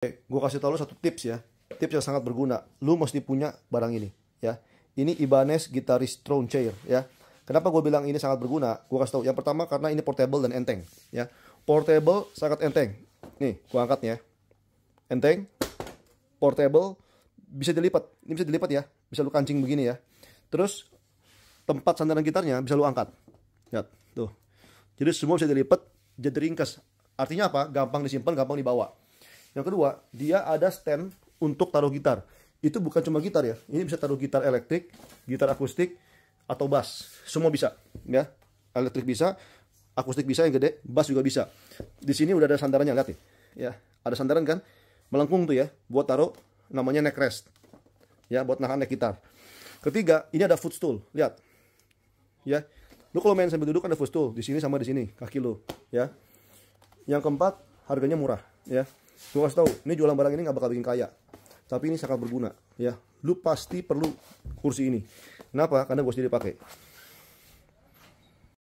Eh, gue kasih tau lo satu tips ya tips yang sangat berguna lu mesti punya barang ini ya ini Ibanez gitaris throne chair ya kenapa gue bilang ini sangat berguna gue kasih tau yang pertama karena ini portable dan enteng ya portable sangat enteng nih gue angkatnya enteng portable bisa dilipat ini bisa dilipat ya bisa lu kancing begini ya terus tempat sandaran gitarnya bisa lu angkat lihat tuh jadi semua bisa dilipat jadi ringkas artinya apa gampang disimpan gampang dibawa yang kedua, dia ada stand untuk taruh gitar. Itu bukan cuma gitar ya. Ini bisa taruh gitar elektrik, gitar akustik, atau bass. Semua bisa, ya. Elektrik bisa, akustik bisa yang gede, bass juga bisa. Di sini udah ada sandarannya, lihat nih. Ya, ada sandaran kan? Melengkung tuh ya, buat taruh namanya neck rest. Ya, buat nahan neck gitar. Ketiga, ini ada footstool. Lihat. Ya. Lu kalau main sambil duduk ada footstool di sini sama di sini, kaki lu, ya. Yang keempat, harganya murah, ya gue kasih tahu ini jualan barang ini nggak bakal bikin kaya tapi ini sangat berguna ya lu pasti perlu kursi ini kenapa karena gue sendiri pakai